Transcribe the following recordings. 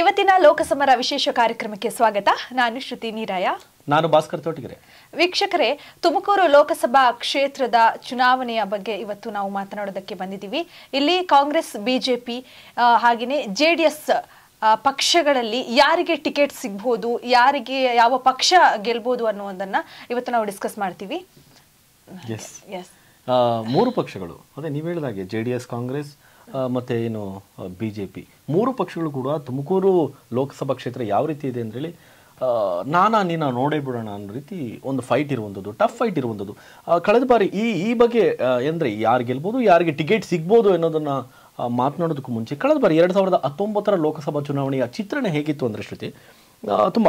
ಇವತ್ತಿನ ಲೋಕಸಮರ ವಿಶೇಷ ಕಾರ್ಯಕ್ರಮಕ್ಕೆ ಸ್ವಾಗತ ನಾನು ಶ್ರುತಿ ನೀರಾಯ ನಾನು ಭಾಸ್ಕರ್ ತೋಟಗಿರೆ ವೀಕ್ಷಕರೇ ತುಮಕೂರು ಲೋಕಸಭಾ ಕ್ಷೇತ್ರದ ಚುನಾವಣೆಯ ಬಗ್ಗೆ ಇವತ್ತು ನಾವು ಮಾತನಾಡೋದಕ್ಕೆ ಬಂದಿದ್ದೀವಿ ಇಲ್ಲಿ ಕಾಂಗ್ರೆಸ್ ಬಿಜೆಪಿ ಹಾಗೆಯೇ ಜೆ ಡಿ ಎಸ್ ಪಕ್ಷಗಳಲ್ಲಿ ಯಾರಿಗೆ ಟಿಕೆಟ್ ಸಿಗ್ಬೋದು ಯಾರಿಗೆ ಯಾವ ಪಕ್ಷ ಗೆಲ್ಬೋದು ಅನ್ನೋದನ್ನ ಇವತ್ತು ನಾವು ಡಿಸ್ಕಸ್ ಮಾಡ್ತೀವಿ ಮೂರು ಪಕ್ಷಗಳು ಅದೇ ನೀವು ಹೇಳಿದಾಗೆ ಜೆ ಕಾಂಗ್ರೆಸ್ ಮತ್ತು ಏನು ಬಿ ಜೆ ಪಿ ಮೂರು ಪಕ್ಷಗಳು ಕೂಡ ತುಮಕೂರು ಲೋಕಸಭಾ ಕ್ಷೇತ್ರ ಯಾವ ರೀತಿ ಇದೆ ಅಂದೇಳಿ ನಾನಾ ನೀನು ನೋಡೇ ಬಿಡೋಣ ಅನ್ನೋ ರೀತಿ ಒಂದು ಫೈಟ್ ಇರುವಂಥದ್ದು ಟಫ್ ಫೈಟ್ ಇರುವಂಥದ್ದು ಕಳೆದ ಬಾರಿ ಈ ಈ ಬಗ್ಗೆ ಅಂದರೆ ಯಾರು ಗೆಲ್ಬೋದು ಯಾರಿಗೆ ಟಿಕೆಟ್ ಸಿಗ್ಬೋದು ಅನ್ನೋದನ್ನು ಮಾತನಾಡೋದಕ್ಕೂ ಮುಂಚೆ ಕಳೆದ ಬಾರಿ ಎರಡು ಸಾವಿರದ ಹತ್ತೊಂಬತ್ತರ ಲೋಕಸಭಾ ಚುನಾವಣೆಯ ಚಿತ್ರಣ ಹೇಗಿತ್ತು ಅಂದರೆ ಶ್ರುತಿ ತುಂಬ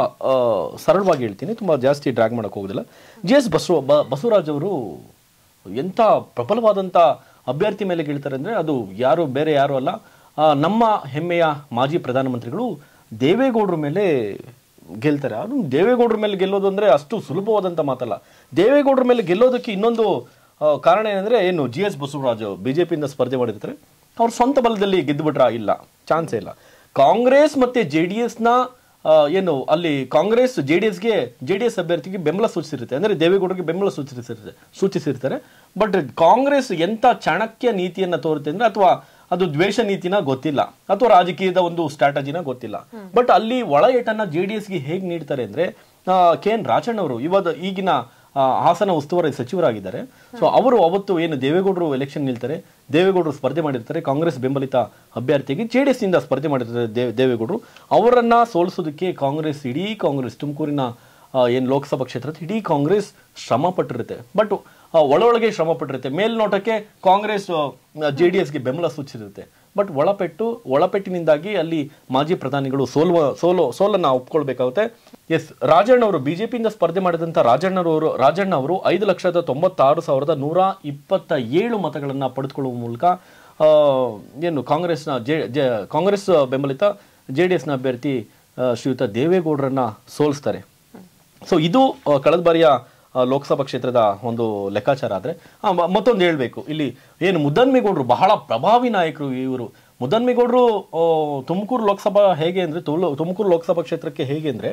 ಸರಳವಾಗಿ ಹೇಳ್ತೀನಿ ತುಂಬ ಜಾಸ್ತಿ ಡ್ರ್ಯಾಗ್ ಮಾಡೋಕ್ಕೆ ಹೋಗೋದಿಲ್ಲ ಜಿ ಎಸ್ ಬಸವ ಬಸವರಾಜ್ ಅವರು ಎಂಥ ಪ್ರಬಲವಾದಂಥ ಅಭ್ಯರ್ಥಿ ಮೇಲೆ ಗೀಳ್ತಾರೆ ಅಂದರೆ ಅದು ಯಾರು ಬೇರೆ ಯಾರು ಅಲ್ಲ ನಮ್ಮ ಹೆಮ್ಮೆಯ ಮಾಜಿ ಪ್ರಧಾನಮಂತ್ರಿಗಳು ದೇವೇಗೌಡರ ಮೇಲೆ ಗೆಲ್ತಾರೆ ಅವರು ದೇವೇಗೌಡರ ಮೇಲೆ ಗೆಲ್ಲೋದು ಅಂದರೆ ಅಷ್ಟು ಸುಲಭವಾದಂಥ ಮಾತಲ್ಲ ದೇವೇಗೌಡರ ಮೇಲೆ ಗೆಲ್ಲೋದಕ್ಕೆ ಇನ್ನೊಂದು ಕಾರಣ ಏನಂದರೆ ಏನು G S Basavaraj B J ಪಿಯಿಂದ ಸ್ಪರ್ಧೆ ಮಾಡಿರ್ತಾರೆ ಅವ್ರು ಸ್ವಂತ ಬಲದಲ್ಲಿ ಗೆದ್ದುಬಿಟ್ರ ಇಲ್ಲ ಚಾನ್ಸೇ ಇಲ್ಲ ಕಾಂಗ್ರೆಸ್ ಮತ್ತು ಜೆ ಡಿ ಎಸ್ನ ಏನು ಅಲ್ಲಿ ಕಾಂಗ್ರೆಸ್ ಜೆ ಡಿ ಎಸ್ಗೆ ಜೆ ಡಿ ಎಸ್ ಅಭ್ಯರ್ಥಿಗೆ ಬೆಂಬಲ ಸೂಚಿಸಿರುತ್ತೆ ಅಂದರೆ ದೇವೇಗೌಡರಿಗೆ ಬೆಂಬಲ ಸೂಚಿಸಿರ್ತಾರೆ ಸೂಚಿಸಿರ್ತಾರೆ ಬಟ್ ಕಾಂಗ್ರೆಸ್ ಎಂಥ ಚಾಣಕ್ಯ ನೀತಿಯನ್ನು ತೋರುತ್ತೆ ಅಂದರೆ ಅಥವಾ ಅದು ದ್ವೇಷ ನೀತಿನ ಗೊತ್ತಿಲ್ಲ ಅಥವಾ ರಾಜಕೀಯದ ಒಂದು ಸ್ಟ್ರಾಟಜಿನ ಗೊತ್ತಿಲ್ಲ ಬಟ್ ಅಲ್ಲಿ ಒಳ ಏಟನ್ನ ಜೆ ಡಿ ಎಸ್ಗೆ ಹೇಗೆ ನೀಡ್ತಾರೆ ಅಂದರೆ ಕೆ ಎನ್ ರಾಜಣ್ಣವರು ಇವಾಗ ಈಗಿನ ಹಾಸನ ಉಸ್ತುವಾರಿ ಸಚಿವರಾಗಿದ್ದಾರೆ ಸೊ ಅವರು ಅವತ್ತು ಏನು ದೇವೇಗೌಡರು ಎಲೆಕ್ಷನ್ ನಿಲ್ತಾರೆ ದೇವೇಗೌಡರು ಸ್ಪರ್ಧೆ ಮಾಡಿರ್ತಾರೆ ಕಾಂಗ್ರೆಸ್ ಬೆಂಬಲಿತ ಅಭ್ಯರ್ಥಿಗೆ ಜೆ ಡಿ ಸ್ಪರ್ಧೆ ಮಾಡಿರ್ತಾರೆ ದೇವೇಗೌಡರು ಅವರನ್ನ ಸೋಲಿಸೋದಕ್ಕೆ ಕಾಂಗ್ರೆಸ್ ಇಡೀ ಕಾಂಗ್ರೆಸ್ ತುಮಕೂರಿನ ಏನು ಲೋಕಸಭಾ ಕ್ಷೇತ್ರದ ಇಡೀ ಕಾಂಗ್ರೆಸ್ ಶ್ರಮ ಪಟ್ಟಿರುತ್ತೆ ಬಟ್ ಒಳೊಳಗೆ ಶ್ರಮ ಪಟ್ಟಿರುತ್ತೆ ಮೇಲ್ನೋಟಕ್ಕೆ ಕಾಂಗ್ರೆಸ್ ಜೆ ಡಿ ಎಸ್ಗೆ ಬೆಂಬಲ ಸೂಚಿಸಿರುತ್ತೆ ಬಟ್ ಒಳಪೆಟ್ಟು ಒಳಪೆಟ್ಟಿನಿಂದಾಗಿ ಅಲ್ಲಿ ಮಾಜಿ ಪ್ರಧಾನಿಗಳು ಸೋಲುವ ಸೋಲೋ ಸೋಲನ್ನು ಒಪ್ಕೊಳ್ಬೇಕಾಗುತ್ತೆ ಎಸ್ ರಾಜಣ್ಣ ಅವರು ಪಿಯಿಂದ ಸ್ಪರ್ಧೆ ಮಾಡಿದಂಥ ರಾಜಣ್ಣರವರು ರಾಜಣ್ಣ ಅವರು ಐದು ಲಕ್ಷದ ತೊಂಬತ್ತಾರು ಸಾವಿರದ ನೂರ ಇಪ್ಪತ್ತ ಏಳು ಮತಗಳನ್ನು ಪಡೆದುಕೊಳ್ಳುವ ಮೂಲಕ ಏನು ಕಾಂಗ್ರೆಸ್ನ ಜೆ ಜೆ ಕಾಂಗ್ರೆಸ್ ಬೆಂಬಲಿತ ಜೆ ಡಿ ಎಸ್ನ ಅಭ್ಯರ್ಥಿ ಶ್ರೀಯುತ ದೇವೇಗೌಡರನ್ನ ಸೋಲಿಸ್ತಾರೆ ಸೊ ಇದು ಕಳೆದ ಬಾರಿಯ ಲೋಕಸಭಾ ಕ್ಷೇತ್ರದ ಒಂದು ಲೆಕ್ಕಾಚಾರ ಆದರೆ ಮತ್ತೊಂದು ಹೇಳಬೇಕು ಇಲ್ಲಿ ಏನು ಮುದ್ದನ್ಮೇಗೌಡರು ಬಹಳ ಪ್ರಭಾವಿ ನಾಯಕರು ಇವರು ಮುದ್ದನ್ಮೇಗೌಡರು ತುಮಕೂರು ಲೋಕಸಭಾ ಹೇಗೆ ಅಂದರೆ ತುಮಕೂರು ಲೋಕಸಭಾ ಕ್ಷೇತ್ರಕ್ಕೆ ಹೇಗೆ ಅಂದರೆ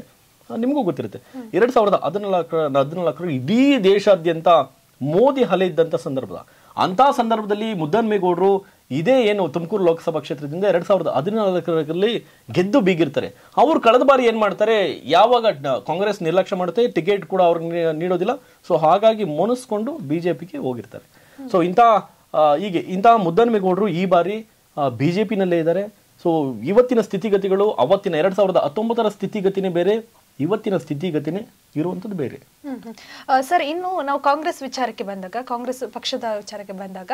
ನಿಮಗೂ ಗೊತ್ತಿರುತ್ತೆ ಎರಡು ಸಾವಿರದ ಹದಿನಾಲ್ಕರ ಹದಿನಾಲ್ಕರ ಇಡೀ ದೇಶಾದ್ಯಂತ ಮೋದಿ ಹಲೆ ಇದ್ದಂಥ ಸಂದರ್ಭದ ಅಂಥ ಸಂದರ್ಭದಲ್ಲಿ ಮುದ್ದನ್ಮೇಗೌಡರು ಇದೇ ಏನು ತುಮಕೂರು ಲೋಕಸಭಾ ಕ್ಷೇತ್ರದಿಂದ ಎರಡ್ ಸಾವಿರದ ಹದಿನಾಲ್ಕರಲ್ಲಿ ಗೆದ್ದು ಬೀಗಿರ್ತಾರೆ ಅವ್ರು ಕಳೆದ ಬಾರಿ ಏನ್ ಮಾಡ್ತಾರೆ ಯಾವಾಗ ಕಾಂಗ್ರೆಸ್ ನಿರ್ಲಕ್ಷ್ಯ ಮಾಡುತ್ತೆ ಟಿಕೆಟ್ ಕೂಡ ಅವ್ರಿಗೆ ನೀಡೋದಿಲ್ಲ ಸೊ ಹಾಗಾಗಿ ಮುನಿಸ್ಕೊಂಡು ಬಿಜೆಪಿಗೆ ಹೋಗಿರ್ತಾರೆ ಸೊ ಇಂತಹ ಹೀಗೆ ಇಂತಹ ಮುದ್ದನ್ಮೆಗೌಡರು ಈ ಬಾರಿ ಬಿಜೆಪಿನಲ್ಲೇ ಇದ್ದಾರೆ ಸೊ ಇವತ್ತಿನ ಸ್ಥಿತಿಗತಿಗಳು ಅವತ್ತಿನ ಎರಡ್ ಸಾವಿರದ ಹತ್ತೊಂಬತ್ತರ ಸ್ಥಿತಿಗತಿನೇ ಬೇರೆ ಇವತ್ತಿನ ಸ್ಥಿತಿಗತಿನೇ ಇರುವಂತದ್ದು ಬೇರೆ ಸರ್ ಇನ್ನು ನಾವು ಕಾಂಗ್ರೆಸ್ ವಿಚಾರಕ್ಕೆ ಬಂದಾಗ ಕಾಂಗ್ರೆಸ್ ಪಕ್ಷದ ವಿಚಾರಕ್ಕೆ ಬಂದಾಗ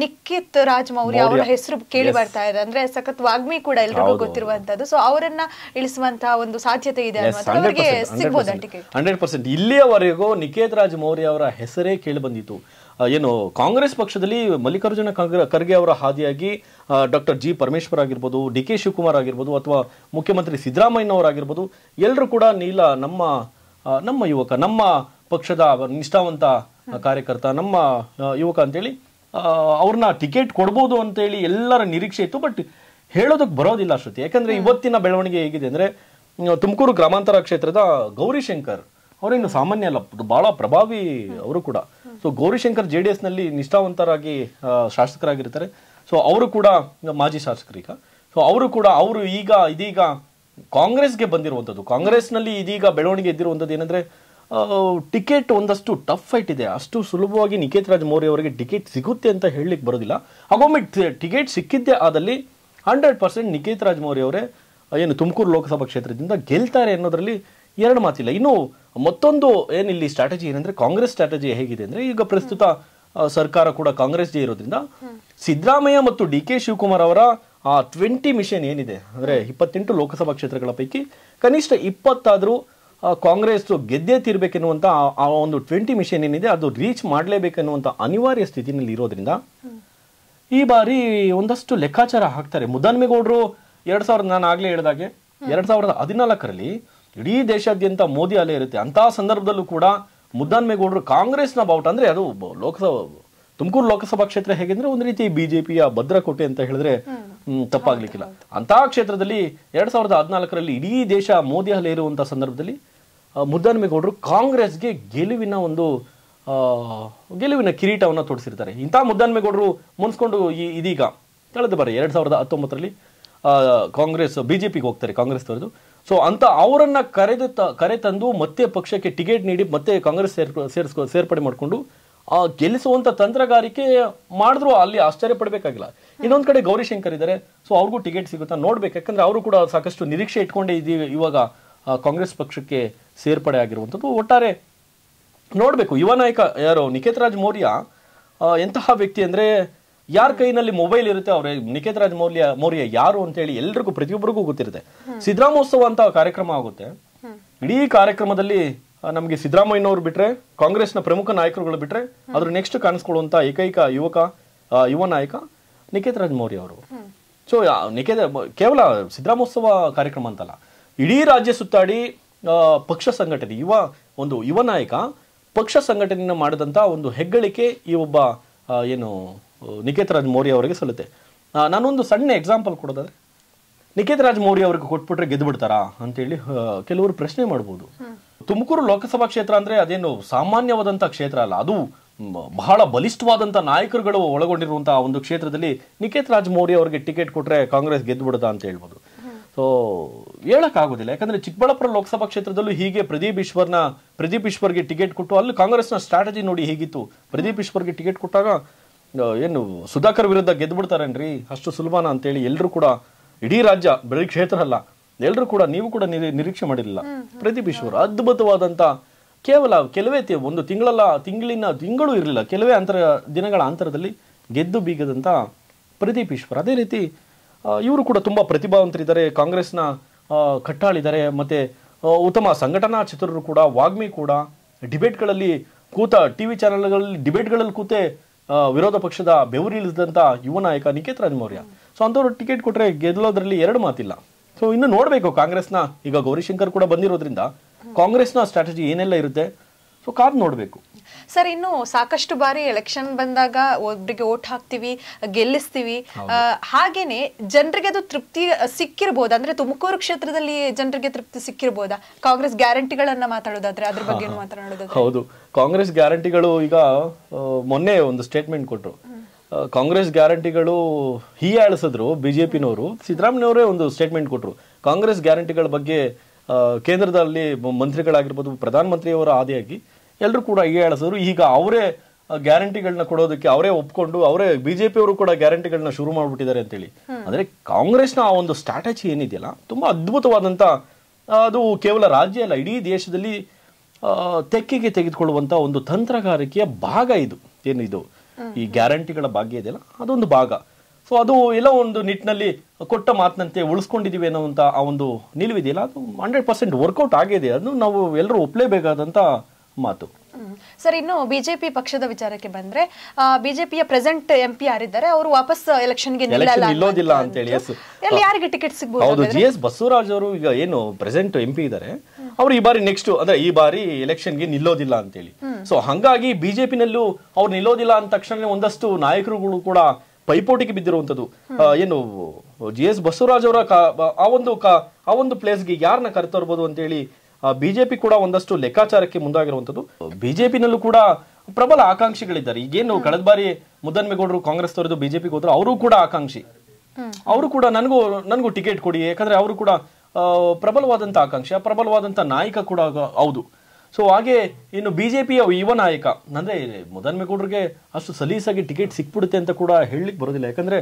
ನಿಖಿತ್ ರಾಜ್ ಮೌರ್ಯ ಅವರ ಹೆಸರು ಕೇಳಿ ಬರ್ತಾ ಇದೆ ಅಂದ್ರೆ ಸಖತ್ ವಾಗ್ಮಿ ಕೂಡ ಎಲ್ರಿಗೂ ಗೊತ್ತಿರುವಂತದ್ದು ಸೊ ಅವರನ್ನ ಇಳಿಸುವಂತಹ ಒಂದು ಸಾಧ್ಯತೆ ಇದೆ ಅವರಿಗೆ ಹಂಡ್ರೆಡ್ ಪರ್ಸೆಂಟ್ ಇಲ್ಲಿಯವರೆಗೂ ನಿಖೇತ್ ರಾಜ್ ಮೌರ್ಯ ಅವರ ಹೆಸರೇ ಕೇಳಿ ಬಂದಿತ್ತು ಏನು ಕಾಂಗ್ರೆಸ್ ಪಕ್ಷದಲ್ಲಿ ಮಲ್ಲಿಕಾರ್ಜುನ ಖರ್ಗೆ ಅವರ ಹಾದಿಯಾಗಿ ಡಾಕ್ಟರ್ ಜಿ ಪರಮೇಶ್ವರ್ ಆಗಿರ್ಬೋದು ಡಿ ಕೆ ಶಿವಕುಮಾರ್ ಆಗಿರ್ಬೋದು ಅಥವಾ ಮುಖ್ಯಮಂತ್ರಿ ಸಿದ್ದರಾಮಯ್ಯನವರಾಗಿರ್ಬೋದು ಎಲ್ಲರೂ ಕೂಡ ನೀಲ ನಮ್ಮ ನಮ್ಮ ಯುವಕ ನಮ್ಮ ಪಕ್ಷದ ನಿಷ್ಠಾವಂತ ಕಾರ್ಯಕರ್ತ ನಮ್ಮ ಯುವಕ ಅಂತೇಳಿ ಅವ್ರನ್ನ ಟಿಕೆಟ್ ಕೊಡ್ಬೋದು ಅಂತೇಳಿ ಎಲ್ಲರ ನಿರೀಕ್ಷೆ ಇತ್ತು ಬಟ್ ಹೇಳೋದಕ್ಕೆ ಬರೋದಿಲ್ಲ ಶ್ರುತಿ ಯಾಕಂದ್ರೆ ಇವತ್ತಿನ ಬೆಳವಣಿಗೆ ಹೇಗಿದೆ ಅಂದರೆ ತುಮಕೂರು ಗ್ರಾಮಾಂತರ ಕ್ಷೇತ್ರದ ಗೌರಿಶಂಕರ್ ಅವರೇನು ಸಾಮಾನ್ಯ ಅಲ್ಲ ಬಹಳ ಪ್ರಭಾವಿ ಅವರು ಕೂಡ ಸೊ ಗೌರಿಶಂಕರ್ ಜೆ ಡಿ ಎಸ್ನಲ್ಲಿ ನಿಷ್ಠಾವಂತರಾಗಿ ಶಾಸಕರಾಗಿರ್ತಾರೆ ಸೊ ಅವರು ಕೂಡ ಮಾಜಿ ಶಾಸಕರೀಗ ಸೊ ಅವರು ಕೂಡ ಅವರು ಈಗ ಇದೀಗ ಕಾಂಗ್ರೆಸ್ಗೆ ಬಂದಿರುವಂಥದ್ದು ಕಾಂಗ್ರೆಸ್ನಲ್ಲಿ ಇದೀಗ ಬೆಳವಣಿಗೆ ಇದ್ದಿರುವಂಥದ್ದು ಏನಂದರೆ ಟಿಕೆಟ್ ಒಂದಷ್ಟು ಟಫ್ ಫೈಟ್ ಇದೆ ಅಷ್ಟು ಸುಲಭವಾಗಿ ನಿಖೇತ್ ರಾಜ್ ಮೌರ್ಯ ಅವರಿಗೆ ಟಿಕೆಟ್ ಸಿಗುತ್ತೆ ಅಂತ ಹೇಳಲಿಕ್ಕೆ ಬರೋದಿಲ್ಲ ಹಾಗೊಮ್ಮೆ ಟಿಕೆಟ್ ಸಿಕ್ಕಿದ್ದೆ ಆದಲ್ಲಿ ಹಂಡ್ರೆಡ್ ಪರ್ಸೆಂಟ್ ನಿಖೇತ್ ರಾಜ್ ಮೌರ್ಯ ಅವರೇ ಏನು ತುಮಕೂರು ಲೋಕಸಭಾ ಕ್ಷೇತ್ರದಿಂದ ಗೆಲ್ತಾರೆ ಅನ್ನೋದರಲ್ಲಿ ಎರಡು ಮಾತಿಲ್ಲ ಇನ್ನು ಮತ್ತೊಂದು ಏನಿಲ್ಲಿ ಸ್ಟ್ರಾಟಜಿ ಏನಂದ್ರೆ ಕಾಂಗ್ರೆಸ್ ಸ್ಟ್ರಾಟಜಿ ಹೇಗಿದೆ ಅಂದ್ರೆ ಈಗ ಪ್ರಸ್ತುತ ಸರ್ಕಾರ ಕೂಡ ಕಾಂಗ್ರೆಸ್ ಜೆ ಇರೋದ್ರಿಂದ ಸಿದ್ದರಾಮಯ್ಯ ಮತ್ತು ಡಿ ಕೆ ಶಿವಕುಮಾರ್ ಅವರ ಆ ಟ್ವೆಂಟಿ ಮಿಷನ್ ಏನಿದೆ ಅಂದ್ರೆ ಇಪ್ಪತ್ತೆಂಟು ಲೋಕಸಭಾ ಕ್ಷೇತ್ರಗಳ ಪೈಕಿ ಕನಿಷ್ಠ ಇಪ್ಪತ್ತಾದರೂ ಕಾಂಗ್ರೆಸ್ ಗೆದ್ದೇ ತೀರ್ಬೇಕೆನ್ನುವಂತ ಆ ಒಂದು ಟ್ವೆಂಟಿ ಮಿಷನ್ ಏನಿದೆ ಅದು ರೀಚ್ ಮಾಡಲೇಬೇಕೆನ್ನುವಂತ ಅನಿವಾರ್ಯ ಸ್ಥಿತಿನಲ್ಲಿ ಇರೋದ್ರಿಂದ ಈ ಬಾರಿ ಒಂದಷ್ಟು ಲೆಕ್ಕಾಚಾರ ಹಾಕ್ತಾರೆ ಮುದನ್ಮೇಗೌಡರು ಎರಡ್ ಸಾವಿರದ ನಾನು ಆಗ್ಲೇ ಹೇಳಿದಾಗೆ ಎರಡ್ ಸಾವಿರದ ಹದಿನಾಲ್ಕರಲ್ಲಿ ಇಡೀ ದೇಶಾದ್ಯಂತ ಮೋದಿ ಅಲೆ ಇರುತ್ತೆ ಅಂತಹ ಸಂದರ್ಭದಲ್ಲೂ ಕೂಡ ಮುದ್ದಾನ್ಮೇಗೌಡರು ಕಾಂಗ್ರೆಸ್ನ ಬಾವುಟ ಅಂದ್ರೆ ಅದು ಲೋಕಸಭಾ ತುಮಕೂರು ಲೋಕಸಭಾ ಕ್ಷೇತ್ರ ಹೇಗೆಂದ್ರೆ ಒಂದು ರೀತಿ ಬಿಜೆಪಿಯ ಭದ್ರಕೋಟೆ ಅಂತ ಹೇಳಿದ್ರೆ ತಪ್ಪಾಗ್ಲಿಕ್ಕಿಲ್ಲ ಅಂತಹ ಕ್ಷೇತ್ರದಲ್ಲಿ ಎರಡ್ ಸಾವಿರದ ಹದಿನಾಲ್ಕರಲ್ಲಿ ಇಡೀ ದೇಶ ಮೋದಿ ಹಲೆ ಇರುವಂತಹ ಸಂದರ್ಭದಲ್ಲಿ ಮುದ್ದಾನ್ಮೇಗೌಡರು ಕಾಂಗ್ರೆಸ್ಗೆ ಗೆಲುವಿನ ಒಂದು ಗೆಲುವಿನ ಕಿರೀಟವನ್ನು ತೊಡಿಸಿರ್ತಾರೆ ಇಂಥ ಮುದ್ದಾನ್ಮೇಗೌಡರು ಮುನ್ಸ್ಕೊಂಡು ಈ ಇದೀಗ ಕಳೆದ ಬಾರಿ ಎರಡ್ ಸಾವಿರದ ಹತ್ತೊಂಬತ್ತರಲ್ಲಿ ಕಾಂಗ್ರೆಸ್ ಬಿಜೆಪಿಗೆ ಹೋಗ್ತಾರೆ ಕಾಂಗ್ರೆಸ್ ತೊರೆದು ಸೊ ಅಂತ ಅವರನ್ನ ಕರೆದು ಕರೆ ತಂದು ಮತ್ತೆ ಪಕ್ಷಕ್ಕೆ ಟಿಕೆಟ್ ನೀಡಿ ಮತ್ತೆ ಕಾಂಗ್ರೆಸ್ ಸೇರ್ ಸೇರಿಸ್ಕೊ ಸೇರ್ಪಡೆ ಮಾಡಿಕೊಂಡು ಆ ಗೆಲ್ಲಿಸುವಂತ ತಂತ್ರಗಾರಿಕೆ ಮಾಡಿದ್ರು ಅಲ್ಲಿ ಆಶ್ಚರ್ಯ ಪಡಬೇಕಾಗಿಲ್ಲ ಇನ್ನೊಂದು ಕಡೆ ಗೌರಿಶಂಕರ್ ಇದ್ದಾರೆ ಸೊ ಅವ್ರಿಗೂ ಟಿಕೆಟ್ ಸಿಗುತ್ತಾ ನೋಡ್ಬೇಕು ಯಾಕಂದ್ರೆ ಅವರು ಕೂಡ ಸಾಕಷ್ಟು ನಿರೀಕ್ಷೆ ಇಟ್ಕೊಂಡೇ ಇದೀವಿ ಇವಾಗ ಕಾಂಗ್ರೆಸ್ ಪಕ್ಷಕ್ಕೆ ಸೇರ್ಪಡೆ ಆಗಿರುವಂಥದ್ದು ಒಟ್ಟಾರೆ ನೋಡಬೇಕು ಯುವ ನಾಯಕ ಯಾರು ನಿಖೇತ್ ರಾಜ್ ಮೌರ್ಯ ಎಂತಹ ವ್ಯಕ್ತಿ ಅಂದರೆ ಯಾರ ಕೈನಲ್ಲಿ ಮೊಬೈಲ್ ಇರುತ್ತೆ ಅವ್ರ ನಿಖೇತ್ ರಾಜ್ ಮೌಲ್ಯ ಮೌರ್ಯ ಯಾರು ಅಂತ ಹೇಳಿ ಎಲ್ರಿಗೂ ಪ್ರತಿಯೊಬ್ಬರಿಗೂ ಗೊತ್ತಿರುತ್ತೆ ಸಿದ್ದರಾಮೋತ್ಸವ ಅಂತ ಕಾರ್ಯಕ್ರಮ ಆಗುತ್ತೆ ಇಡೀ ಕಾರ್ಯಕ್ರಮದಲ್ಲಿ ನಮಗೆ ಸಿದ್ದರಾಮಯ್ಯನವ್ರು ಬಿಟ್ರೆ ಕಾಂಗ್ರೆಸ್ನ ಪ್ರಮುಖ ನಾಯಕರುಗಳು ಬಿಟ್ರೆ ಅದ್ರ ನೆಕ್ಸ್ಟ್ ಕಾಣಿಸ್ಕೊಳ್ಳುವಂತ ಏಕೈಕ ಯುವಕ ಯುವ ನಾಯಕ ನಿಖೇತ್ ರಾಜ್ ಮೌರ್ಯ ಅವರು ಸೊ ನಿಖೇತ ಕೇವಲ ಸಿದ್ದರಾಮೋತ್ಸವ ಕಾರ್ಯಕ್ರಮ ಅಂತಲ್ಲ ಇಡೀ ರಾಜ್ಯ ಸುತ್ತಾಡಿ ಪಕ್ಷ ಸಂಘಟನೆ ಯುವ ಒಂದು ಯುವ ನಾಯಕ ಪಕ್ಷ ಸಂಘಟನೆಯನ್ನು ಮಾಡಿದಂತಹ ಒಂದು ಹೆಗ್ಗಳಿಕೆ ಈ ಒಬ್ಬ ಏನು ನಿಕೇತ್ ರಾಜ್ ಮೌರ್ಯ ಅವರಿಗೆ ಸಲ್ಲುತ್ತೆ ನಾನೊಂದು ಸಣ್ಣ ಎಕ್ಸಾಂಪಲ್ ಕೊಡೋದಾದ್ರೆ ನಿಖೇತ್ ರಾಜ್ ಮೌರ್ಯ ಅವ್ರಿಗೆ ಕೊಟ್ಬಿಟ್ರೆ ಗೆದ್ದು ಬಿಡ್ತಾರಾ ಅಂತೇಳಿ ಕೆಲವರು ಪ್ರಶ್ನೆ ಮಾಡ್ಬೋದು ತುಮಕೂರು ಲೋಕಸಭಾ ಕ್ಷೇತ್ರ ಅಂದ್ರೆ ಅದೇನು ಸಾಮಾನ್ಯವಾದಂತಹ ಕ್ಷೇತ್ರ ಅಲ್ಲ ಅದು ಬಹಳ ಬಲಿಷ್ಠವಾದಂತಹ ನಾಯಕರುಗಳು ಒಳಗೊಂಡಿರುವಂತಹ ಒಂದು ಕ್ಷೇತ್ರದಲ್ಲಿ ನಿಖೇತ್ ರಾಜ್ ಮೌರ್ಯ ಅವರಿಗೆ ಟಿಕೆಟ್ ಕೊಟ್ರೆ ಕಾಂಗ್ರೆಸ್ ಗೆದ್ದು ಬಿಡುತ್ತಾ ಅಂತ ಹೇಳ್ಬೋದು ಸೊ ಹೇಳಕ್ಕಾಗೋದಿಲ್ಲ ಯಾಕಂದ್ರೆ ಚಿಕ್ಕಬಳ್ಳಾಪುರ ಲೋಕಸಭಾ ಕ್ಷೇತ್ರದಲ್ಲೂ ಹೀಗೆ ಪ್ರದೀಪ್ ಈಶ್ವರ್ನ ಪ್ರದೀಪ್ ಈಶ್ವರ್ಗೆ ಟಿಕೆಟ್ ಕೊಟ್ಟು ಅಲ್ಲಿ ಕಾಂಗ್ರೆಸ್ನ ಸ್ಟ್ರಾಟಜಿ ನೋಡಿ ಹೇಗಿತ್ತು ಪ್ರದೀಪ್ ಈಶ್ವರ್ಗೆ ಟಿಕೆಟ್ ಕೊಟ್ಟಾಗ ಏನು ಸುಧಾಕರ್ ವಿರುದ್ಧ ಗೆದ್ದು ಬಿಡ್ತಾರೇನ್ರಿ ಅಷ್ಟು ಸುಲಭನ ಅಂತೇಳಿ ಎಲ್ಲರೂ ಕೂಡ ಇಡೀ ರಾಜ್ಯ ಬರೀ ಕ್ಷೇತ್ರ ಅಲ್ಲ ಎಲ್ಲರೂ ಕೂಡ ನೀವು ಕೂಡ ನಿರೀಕ್ಷೆ ಮಾಡಿರಲಿಲ್ಲ ಪ್ರದೀಪ್ ಈಶ್ವರ್ ಅದ್ಭುತವಾದಂಥ ಕೇವಲ ಕೆಲವೇ ಒಂದು ತಿಂಗಳಲ್ಲ ತಿಂಗಳಿನ ತಿಂಗಳು ಇರಲಿಲ್ಲ ಕೆಲವೇ ಅಂತರ ದಿನಗಳ ಅಂತರದಲ್ಲಿ ಗೆದ್ದು ಬೀಗದಂತ ಪ್ರದೀಪ್ ಈಶ್ವರ್ ಅದೇ ರೀತಿ ಇವರು ಕೂಡ ತುಂಬಾ ಪ್ರತಿಭಾವಂತರಿದ್ದಾರೆ ಕಾಂಗ್ರೆಸ್ನ ಕಟ್ಟಾಳಿದ್ದಾರೆ ಮತ್ತೆ ಉತ್ತಮ ಸಂಘಟನಾ ಚಿತ್ರರು ಕೂಡ ವಾಗ್ಮಿ ಕೂಡ ಡಿಬೇಟ್ಗಳಲ್ಲಿ ಕೂತ ಟಿವಿ ಚಾನೆಲ್ಗಳಲ್ಲಿ ಡಿಬೇಟ್ಗಳಲ್ಲಿ ಕೂತೆ ವಿರೋಧ ಪಕ್ಷದ ಬೆವರಿಳಿಸಿದಂಥ ಯುವ ನಾಯಕ ನಿಖೇತ್ ರಾಜ್ ಮೌರ್ಯ ಸೊ ಅಂಥವ್ರು ಟಿಕೆಟ್ ಕೊಟ್ಟರೆ ಗೆದಲೋದ್ರಲ್ಲಿ ಎರಡು ಮಾತಿಲ್ಲ ಸೊ ಇನ್ನು ನೋಡಬೇಕು ಕಾಂಗ್ರೆಸ್ನ ಈಗ ಗೌರಿಶಂಕರ್ ಕೂಡ ಬಂದಿರೋದ್ರಿಂದ ಕಾಂಗ್ರೆಸ್ನ ಸ್ಟ್ರಾಟಜಿ ಏನೆಲ್ಲ ಇರುತ್ತೆ ಸೊ ಕಾದ್ ನೋಡಬೇಕು ಸರ್ ಇನ್ನು ಸಾಕಷ್ಟು ಬಾರಿ ಎಲೆಕ್ಷನ್ ಬಂದಾಗ ಒಬ್ಬರಿಗೆ ಓಟ್ ಹಾಕ್ತಿವಿ ಗೆಲ್ಲಿಸ್ತೀವಿ ಹಾಗೇನೆ ಜನರಿಗೆ ಅದು ತೃಪ್ತಿ ಸಿಕ್ಕಿರ್ಬೋದು ಅಂದ್ರೆ ತುಮಕೂರು ಕ್ಷೇತ್ರದಲ್ಲಿ ಜನರಿಗೆ ತೃಪ್ತಿ ಸಿಕ್ಕಿರ್ಬೋದಾ ಕಾಂಗ್ರೆಸ್ ಗ್ಯಾರಂಟಿಗಳನ್ನ ಮಾತಾಡೋದಾದ್ರೆ ಅದ್ರ ಬಗ್ಗೆ ಹೌದು ಕಾಂಗ್ರೆಸ್ ಗ್ಯಾರಂಟಿಗಳು ಈಗ ಮೊನ್ನೆ ಒಂದು ಸ್ಟೇಟ್ಮೆಂಟ್ ಕೊಟ್ಟರು ಕಾಂಗ್ರೆಸ್ ಗ್ಯಾರಂಟಿಗಳು ಹೀಯಾಳಿಸಿದ್ರು ಬಿಜೆಪಿನವರು ಸಿದ್ದರಾಮಯ್ಯವರೇ ಒಂದು ಸ್ಟೇಟ್ಮೆಂಟ್ ಕೊಟ್ಟರು ಕಾಂಗ್ರೆಸ್ ಗ್ಯಾರಂಟಿಗಳ ಬಗ್ಗೆ ಕೇಂದ್ರದಲ್ಲಿ ಮಂತ್ರಿಗಳಾಗಿರ್ಬೋದು ಪ್ರಧಾನಮಂತ್ರಿಯವರ ಆದಿಯಾಗಿ ಎಲ್ಲರೂ ಕೂಡ ಹೇಳಿದ್ರು ಈಗ ಅವರೇ ಗ್ಯಾರಂಟಿಗಳನ್ನ ಕೊಡೋದಕ್ಕೆ ಅವರೇ ಒಪ್ಕೊಂಡು ಅವರೇ ಅವರು ಕೂಡ ಗ್ಯಾರಂಟಿಗಳನ್ನ ಶುರು ಮಾಡಿಬಿಟ್ಟಿದ್ದಾರೆ ಅಂತೇಳಿ ಅಂದ್ರೆ ಕಾಂಗ್ರೆಸ್ನ ಆ ಒಂದು ಸ್ಟ್ರಾಟಜಿ ಏನಿದೆಯಲ್ಲ ತುಂಬಾ ಅದ್ಭುತವಾದಂತ ಅದು ಕೇವಲ ರಾಜ್ಯ ಅಲ್ಲ ಇಡೀ ದೇಶದಲ್ಲಿ ತೆಕ್ಕೆಗೆ ತೆಗೆದುಕೊಳ್ಳುವಂತ ಒಂದು ತಂತ್ರಗಾರಿಕೆಯ ಭಾಗ ಇದು ಏನಿದು ಈ ಗ್ಯಾರಂಟಿಗಳ ಭಾಗ್ಯ ಇದೆಯಲ್ಲ ಅದೊಂದು ಭಾಗ ಸೊ ಅದು ಎಲ್ಲ ಒಂದು ನಿಟ್ಟಿನಲ್ಲಿ ಕೊಟ್ಟ ಮಾತಿನಂತೆ ಉಳಿಸ್ಕೊಂಡಿದೀವಿ ಅನ್ನುವಂತ ಆ ಒಂದು ನಿಲುವಿದೆಯಲ್ಲ ಅದು ಹಂಡ್ರೆಡ್ ಪರ್ಸೆಂಟ್ ವರ್ಕೌಟ್ ಆಗಿದೆ ಅದು ನಾವು ಎಲ್ಲರೂ ಒಪ್ಪಲೇಬೇಕಾದಂಥ ಮಾತು ಸರ್ ಇನ್ನು ಬಿಜೆಪಿ ಪಕ್ಷದ ವಿಚಾರಕ್ಕೆ ಬಂದ್ರೆ ಬಿಜೆಪಿಯ ಪ್ರೆಸೆಂಟ್ ಎಂ ಪಿ ಯಾರಿದ್ದಾರೆ ಅವರು ವಾಪಸ್ ಗೆ ನಿಲ್ಲೋದಿಲ್ಲ ಅಂತ ಹೇಳಿ ಯಾರಿಗೆ ಟಿಕೆಟ್ ಸಿಗ್ಬೋದು ಜಿ ಎಸ್ ಬಸವರಾಜ್ ಅವರು ಈಗ ಏನು ಪ್ರೆಸೆಂಟ್ ಎಂ ಪಿ ಇದ್ದಾರೆ ಅವರು ಈ ಬಾರಿ ನೆಕ್ಸ್ಟ್ ಅಂದ್ರೆ ಈ ಬಾರಿ ಎಲೆಕ್ಷನ್ ಗೆ ನಿಲ್ಲೋದಿಲ್ಲ ಅಂತೇಳಿ ಸೊ ಹಂಗಾಗಿ ನಲ್ಲೂ ಅವ್ರು ನಿಲ್ಲೋದಿಲ್ಲ ಅಂದ ತಕ್ಷಣ ಒಂದಷ್ಟು ನಾಯಕರುಗಳು ಕೂಡ ಪೈಪೋಟಿಗೆ ಬಿದ್ದಿರುವಂತದ್ದು ಏನು ಜಿ ಎಸ್ ಬಸವರಾಜ್ ಅವರ ಆ ಒಂದು ಆ ಒಂದು ಪ್ಲೇಸ್ಗೆ ಯಾರನ್ನ ಕರೆತರ್ಬೋದು ಹೇಳಿ ಬಿಜೆಪಿ ಕೂಡ ಒಂದಷ್ಟು ಲೆಕ್ಕಾಚಾರಕ್ಕೆ ಮುಂದಾಗಿರುವಂತದ್ದು ಬಿಜೆಪಿನಲ್ಲೂ ಕೂಡ ಪ್ರಬಲ ಆಕಾಂಕ್ಷಿಗಳಿದ್ದಾರೆ ಈಗೇನು ಕಳೆದ ಬಾರಿ ಮುದ್ದನ್ಮೇಗೌಡರು ಕಾಂಗ್ರೆಸ್ ತೊರೆದು ಬಿಜೆಪಿಗೆ ಹೋದ್ರು ಅವರು ಕೂಡ ಆಕಾಂಕ್ಷಿ ಅವರು ಕೂಡ ನನಗೂ ನನಗೂ ಟಿಕೆಟ್ ಕೊಡಿ ಯಾಕಂದ್ರೆ ಅವರು ಕೂಡ ಪ್ರಬಲವಾದಂತ ಆಕಾಂಕ್ಷಿ ಪ್ರಬಲವಾದಂತ ನಾಯಕ ಕೂಡ ಹೌದು ಸೊ ಹಾಗೆ ಇನ್ನು ಬಿ ಜೆ ಪಿಯ ಯುವ ನಾಯಕ ಅಂದ್ರೆ ಮುದನ್ಮೇಗೌಡರಿಗೆ ಅಷ್ಟು ಸಲೀಸಾಗಿ ಟಿಕೆಟ್ ಸಿಕ್ಬಿಡುತ್ತೆ ಅಂತ ಕೂಡ ಹೇಳಲಿಕ್ಕೆ ಬರೋದಿಲ್ಲ ಯಾಕಂದ್ರೆ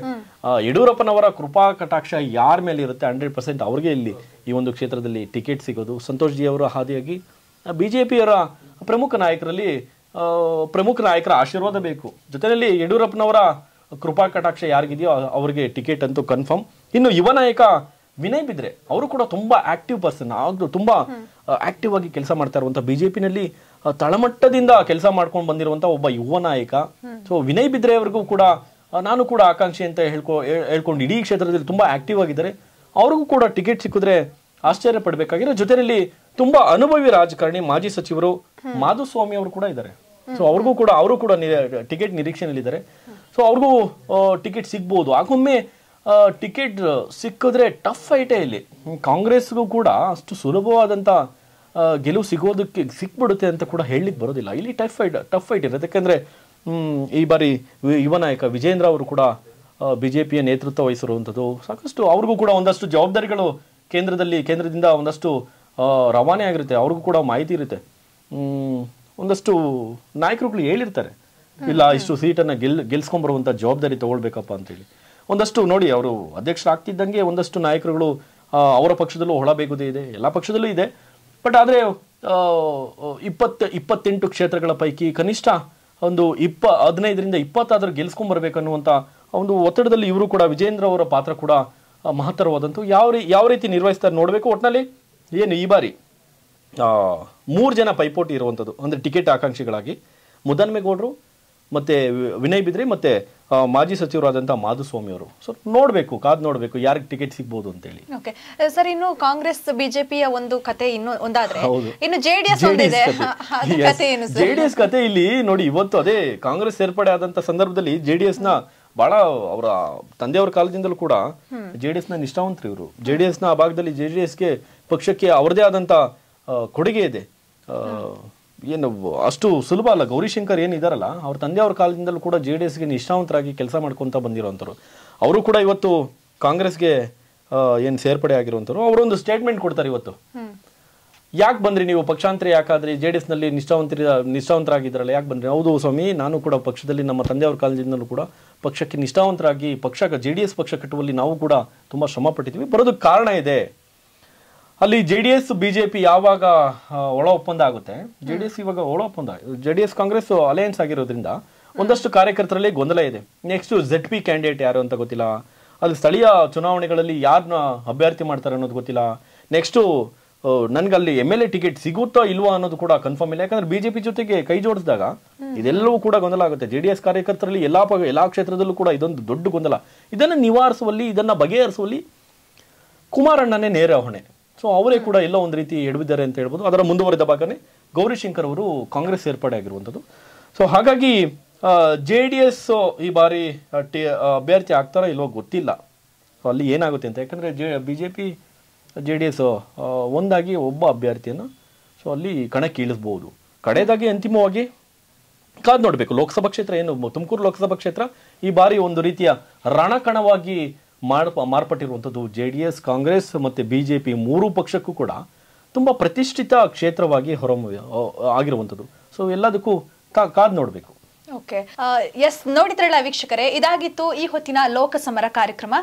ಯಡಿಯೂರಪ್ಪನವರ ಕೃಪಾ ಕಟಾಕ್ಷ ಯಾರ ಮೇಲೆ ಇರುತ್ತೆ ಹಂಡ್ರೆಡ್ ಪರ್ಸೆಂಟ್ ಅವ್ರಿಗೆ ಇಲ್ಲಿ ಈ ಒಂದು ಕ್ಷೇತ್ರದಲ್ಲಿ ಟಿಕೆಟ್ ಸಿಗೋದು ಸಂತೋಷ್ ಜಿ ಅವರ ಹಾದಿಯಾಗಿ ಬಿ ಜೆ ಪಿಯವರ ಪ್ರಮುಖ ನಾಯಕರಲ್ಲಿ ಪ್ರಮುಖ ನಾಯಕರ ಆಶೀರ್ವಾದ ಬೇಕು ಜೊತೆಯಲ್ಲಿ ಯಡಿಯೂರಪ್ಪನವರ ಕೃಪಾ ಕಟಾಕ್ಷ ಯಾರಿಗಿದೆಯೋ ಅವರಿಗೆ ಟಿಕೆಟ್ ಅಂತೂ ಕನ್ಫರ್ಮ್ ಇನ್ನು ಯುವ ನಾಯಕ ವಿನಯ್ ಬಿದ್ರೆ ಅವರು ಕೂಡ ತುಂಬಾ ಆಕ್ಟಿವ್ ಪರ್ಸನ್ ಆದ್ರೂ ತುಂಬಾ ಆಕ್ಟಿವ್ ಆಗಿ ಕೆಲಸ ಮಾಡ್ತಾ ಇರುವಂತಹ ಬಿಜೆಪಿನಲ್ಲಿ ತಳಮಟ್ಟದಿಂದ ಕೆಲಸ ಮಾಡ್ಕೊಂಡು ಬಂದಿರುವಂತಹ ಒಬ್ಬ ಯುವ ನಾಯಕ ಸೊ ವಿನಯ್ ಬಿದ್ರೆ ಅವ್ರಿಗೂ ಕೂಡ ನಾನು ಕೂಡ ಆಕಾಂಕ್ಷಿ ಅಂತ ಹೇಳ್ಕೊ ಹೇಳ್ಕೊಂಡು ಇಡೀ ಕ್ಷೇತ್ರದಲ್ಲಿ ತುಂಬಾ ಆಕ್ಟಿವ್ ಆಗಿದ್ದಾರೆ ಅವ್ರಿಗೂ ಕೂಡ ಟಿಕೆಟ್ ಸಿಕ್ಕಿದ್ರೆ ಆಶ್ಚರ್ಯ ಪಡಬೇಕಾಗಿರೋ ಜೊತೆಯಲ್ಲಿ ತುಂಬಾ ಅನುಭವಿ ರಾಜಕಾರಣಿ ಮಾಜಿ ಸಚಿವರು ಮಾಧುಸ್ವಾಮಿ ಅವರು ಕೂಡ ಇದ್ದಾರೆ ಸೊ ಅವ್ರಿಗೂ ಕೂಡ ಅವರು ಕೂಡ ಟಿಕೆಟ್ ನಿರೀಕ್ಷೆನಲ್ಲಿದ್ದಾರೆ ಸೊ ಅವ್ರಿಗೂ ಟಿಕೆಟ್ ಸಿಗ್ಬಹುದು ಆಗೊಮ್ಮೆ ಟಿಕೆಟ್ ಸಿಕ್ಕಿದ್ರೆ ಟಫ್ ಫೈಟೇ ಇಲ್ಲಿ ಕಾಂಗ್ರೆಸ್ಗೂ ಕೂಡ ಅಷ್ಟು ಸುಲಭವಾದಂಥ ಗೆಲುವು ಸಿಗೋದಕ್ಕೆ ಸಿಕ್ಬಿಡುತ್ತೆ ಅಂತ ಕೂಡ ಹೇಳಲಿಕ್ಕೆ ಬರೋದಿಲ್ಲ ಇಲ್ಲಿ ಟಫ್ ಫೈಟ್ ಟಫ್ ಫೈಟ್ ಇರುತ್ತೆ ಯಾಕೆಂದರೆ ಈ ಬಾರಿ ಯುವ ನಾಯಕ ವಿಜೇಂದ್ರ ಅವರು ಕೂಡ ಬಿ ಜೆ ಪಿಯ ನೇತೃತ್ವ ವಹಿಸಿರುವಂಥದ್ದು ಸಾಕಷ್ಟು ಅವ್ರಿಗೂ ಕೂಡ ಒಂದಷ್ಟು ಜವಾಬ್ದಾರಿಗಳು ಕೇಂದ್ರದಲ್ಲಿ ಕೇಂದ್ರದಿಂದ ಒಂದಷ್ಟು ರವಾನೆ ಆಗಿರುತ್ತೆ ಅವ್ರಿಗೂ ಕೂಡ ಮಾಹಿತಿ ಇರುತ್ತೆ ಒಂದಷ್ಟು ನಾಯಕರುಗಳು ಹೇಳಿರ್ತಾರೆ ಇಲ್ಲ ಇಷ್ಟು ಸೀಟನ್ನು ಗೆಲ್ ಗೆಲ್ಸ್ಕೊಂಬರುವಂಥ ಜವಾಬ್ದಾರಿ ತೊಗೊಳ್ಬೇಕಪ್ಪ ಅಂತೇಳಿ ಒಂದಷ್ಟು ನೋಡಿ ಅವರು ಅಧ್ಯಕ್ಷರಾಗ್ತಿದ್ದಂಗೆ ಒಂದಷ್ಟು ನಾಯಕರುಗಳು ಅವರ ಪಕ್ಷದಲ್ಲೂ ಹೊಳಬೇಗುದೇ ಇದೆ ಎಲ್ಲ ಪಕ್ಷದಲ್ಲೂ ಇದೆ ಬಟ್ ಆದರೆ ಇಪ್ಪತ್ತು ಇಪ್ಪತ್ತೆಂಟು ಕ್ಷೇತ್ರಗಳ ಪೈಕಿ ಕನಿಷ್ಠ ಒಂದು ಇಪ್ಪ ಹದಿನೈದರಿಂದ ಇಪ್ಪತ್ತಾದರೂ ಗೆಲ್ಸ್ಕೊಂಡ್ಬರ್ಬೇಕನ್ನುವಂಥ ಒಂದು ಒತ್ತಡದಲ್ಲಿ ಇವರು ಕೂಡ ವಿಜೇಂದ್ರ ಅವರ ಪಾತ್ರ ಕೂಡ ಮಹತ್ತರವಾದಂಥ ಯಾವ ರೀ ಯಾವ ರೀತಿ ನಿರ್ವಹಿಸ್ತಾರೆ ನೋಡಬೇಕು ಒಟ್ಟಿನಲ್ಲಿ ಏನು ಈ ಬಾರಿ ಮೂರು ಜನ ಪೈಪೋಟಿ ಇರುವಂಥದ್ದು ಅಂದರೆ ಟಿಕೆಟ್ ಆಕಾಂಕ್ಷಿಗಳಾಗಿ ಮುದನ್ಮೇಗೌಡರು ಮತ್ತೆ ವಿನಯ್ ಬಿದ್ರಿ ಮತ್ತೆ ಮಾಜಿ ಸಚಿವರಾದಂತಹ ಮಾಧುಸ್ವಾಮಿ ಅವರು ಸೊ ನೋಡ್ಬೇಕು ಕಾದ್ ನೋಡ್ಬೇಕು ಯಾರಿಗೆ ಟಿಕೆಟ್ ಸಿಗ್ಬೋದು ಅಂತ ಓಕೆ ಸರ್ ಇನ್ನು ಕಾಂಗ್ರೆಸ್ ಬಿಜೆಪಿಯ ಒಂದು ಕತೆ ಇನ್ನು ಒಂದಾದ್ರೆ ಇನ್ನು ಜೆಡಿಎಸ್ ಜೆಡಿಎಸ್ ಕತೆ ಇಲ್ಲಿ ನೋಡಿ ಇವತ್ತು ಅದೇ ಕಾಂಗ್ರೆಸ್ ಸೇರ್ಪಡೆ ಆದಂತ ಸಂದರ್ಭದಲ್ಲಿ ಜೆಡಿಎಸ್ ನ ಬಹಳ ಅವರ ತಂದೆಯವರ ಕಾಲದಿಂದಲೂ ಕೂಡ ಜೆಡಿಎಸ್ ನ ನಿಷ್ಠಾವಂತರು ಇವರು ಜೆಡಿಎಸ್ ನ ಭಾಗದಲ್ಲಿ ಜೆಡಿಎಸ್ಗೆ ಪಕ್ಷಕ್ಕೆ ಅವರದೇ ಆದಂತ ಕೊಡುಗೆ ಇದೆ ಏನು ಅಷ್ಟು ಸುಲಭ ಅಲ್ಲ ಗೌರಿಶಂಕರ್ ಏನಿದಾರಲ್ಲ ಅವ್ರ ತಂದೆಯವ್ರ ಕಾಲದಿಂದಲೂ ಕೂಡ ಜೆ ಡಿ ಎಸ್ಗೆ ನಿಷ್ಠಾವಂತರಾಗಿ ಕೆಲಸ ಮಾಡ್ಕೊತ ಬಂದಿರೋವಂಥವ್ರು ಅವರು ಕೂಡ ಇವತ್ತು ಕಾಂಗ್ರೆಸ್ಗೆ ಏನು ಸೇರ್ಪಡೆ ಆಗಿರುವಂಥವ್ರು ಅವರೊಂದು ಸ್ಟೇಟ್ಮೆಂಟ್ ಕೊಡ್ತಾರೆ ಇವತ್ತು ಯಾಕೆ ಬಂದ್ರಿ ನೀವು ಪಕ್ಷಾಂತರ ಯಾಕಾದ್ರಿ ಜೆ ಡಿ ಎಸ್ನಲ್ಲಿ ನಿಷ್ಠಾವಂತರ ನಿಷ್ಠಾವಂತರಾಗಿದ್ದಾರಲ್ಲ ಯಾಕೆ ಬಂದ್ರಿ ಹೌದು ಸ್ವಾಮಿ ನಾನು ಕೂಡ ಪಕ್ಷದಲ್ಲಿ ನಮ್ಮ ತಂದೆಯವ್ರ ಕಾಲದಿಂದಲೂ ಕೂಡ ಪಕ್ಷಕ್ಕೆ ನಿಷ್ಠಾವಂತರಾಗಿ ಪಕ್ಷ ಜೆ ಡಿ ಎಸ್ ಪಕ್ಷ ಕಟ್ಟುವಲ್ಲಿ ನಾವು ಕೂಡ ತುಂಬ ಶ್ರಮ ಪಟ್ಟಿದ್ದೀವಿ ಬರೋದಕ್ಕೆ ಕಾರಣ ಇದೆ ಅಲ್ಲಿ ಜೆ ಡಿ ಎಸ್ ಬಿಜೆಪಿ ಯಾವಾಗ ಒಳ ಒಪ್ಪಂದ ಆಗುತ್ತೆ ಜೆ ಡಿ ಎಸ್ ಇವಾಗ ಒಳ ಒಪ್ಪಂದ J D S Congress alliance ಆಗಿರೋದ್ರಿಂದ ಒಂದಷ್ಟು ಕಾರ್ಯಕರ್ತರಲ್ಲಿ ಗೊಂದಲ ಇದೆ ನೆಕ್ಸ್ಟ್ ಜೆಡ್ ಪಿ ಕ್ಯಾಂಡಿಡೇಟ್ ಯಾರು ಅಂತ ಗೊತ್ತಿಲ್ಲ ಅಲ್ಲಿ ಸ್ಥಳೀಯ ಚುನಾವಣೆಗಳಲ್ಲಿ ಯಾರನ್ನ ಅಭ್ಯರ್ಥಿ ಮಾಡ್ತಾರೆ ಅನ್ನೋದು ಗೊತ್ತಿಲ್ಲ ನೆಕ್ಸ್ಟು ಅಲ್ಲಿ ಎಮ್ ಎಲ್ ಎ ಟಿಕೆಟ್ ಸಿಗುತ್ತೋ ಇಲ್ವಾ ಅನ್ನೋದು ಕೂಡ ಕನ್ಫರ್ಮ್ ಇಲ್ಲ ಯಾಕಂದ್ರೆ ಬಿಜೆಪಿ ಜೊತೆಗೆ ಕೈ ಜೋಡಿಸಿದಾಗ ಇದೆಲ್ಲವೂ ಕೂಡ ಗೊಂದಲ ಆಗುತ್ತೆ ಜೆ ಡಿ ಎಸ್ ಕಾರ್ಯಕರ್ತರಲ್ಲಿ ಎಲ್ಲಾ ಎಲ್ಲಾ ಕ್ಷೇತ್ರದಲ್ಲೂ ಕೂಡ ಇದೊಂದು ದೊಡ್ಡ ಗೊಂದಲ ಇದನ್ನು ನಿವಾರಿಸುವಲ್ಲಿ ಇದನ್ನ ಬಗೆಹರಿಸುವಲ್ಲಿ ಕುಮಾರಣ್ಣನೇ ನೇರ ಹೊಣೆ ಸೊ ಅವರೇ ಕೂಡ ಎಲ್ಲ ಒಂದು ರೀತಿ ಎಡವಿದ್ದಾರೆ ಅಂತ ಹೇಳ್ಬೋದು ಅದರ ಮುಂದುವರೆದ ಭಾಗನೇ ಗೌರಿಶಂಕರ್ ಅವರು ಕಾಂಗ್ರೆಸ್ ಸೇರ್ಪಡೆ ಆಗಿರುವಂಥದ್ದು ಸೊ ಹಾಗಾಗಿ ಜೆ ಡಿ ಎಸ್ ಈ ಬಾರಿ ಟಿ ಅಭ್ಯರ್ಥಿ ಆಗ್ತಾರೋ ಇಲ್ವೋ ಗೊತ್ತಿಲ್ಲ ಸೊ ಅಲ್ಲಿ ಏನಾಗುತ್ತೆ ಅಂತ ಯಾಕಂದರೆ J B J P J D S ಒಂದಾಗಿ ಒಬ್ಬ ಅಭ್ಯರ್ಥಿಯನ್ನು ಸೊ ಅಲ್ಲಿ ಕಣಕ್ಕೆ ಇಳಿಸ್ಬೋದು ಕಡೆಯದಾಗಿ ಅಂತಿಮವಾಗಿ ಕಾದು ನೋಡಬೇಕು ಲೋಕಸಭಾ ಕ್ಷೇತ್ರ ಏನು ತುಮಕೂರು ಲೋಕಸಭಾ ಕ್ಷೇತ್ರ ಈ ಬಾರಿ ಒಂದು ರೀತಿಯ ರಣಕಣವಾಗಿ ಮಾಡಪ ಮಾರ್ಪಟ್ಟಿರುವಂಥದ್ದು ಜೆ ಡಿ ಎಸ್ ಕಾಂಗ್ರೆಸ್ ಮತ್ತು ಬಿ ಜೆ ಪಿ ಮೂರೂ ಪಕ್ಷಕ್ಕೂ ಕೂಡ ತುಂಬ ಪ್ರತಿಷ್ಠಿತ ಕ್ಷೇತ್ರವಾಗಿ ಹೊರ ಆಗಿರುವಂಥದ್ದು ಸೊ ಎಲ್ಲದಕ್ಕೂ ಕಾದ್ ನೋಡಬೇಕು ಓಕೆ ಎಸ್ ನೋಡಿದ್ರಲ್ಲ ವೀಕ್ಷಕರೇ ಇದಾಗಿತ್ತು ಈ ಹೊತ್ತಿನ ಲೋಕಸಮರ ಕಾರ್ಯಕ್ರಮ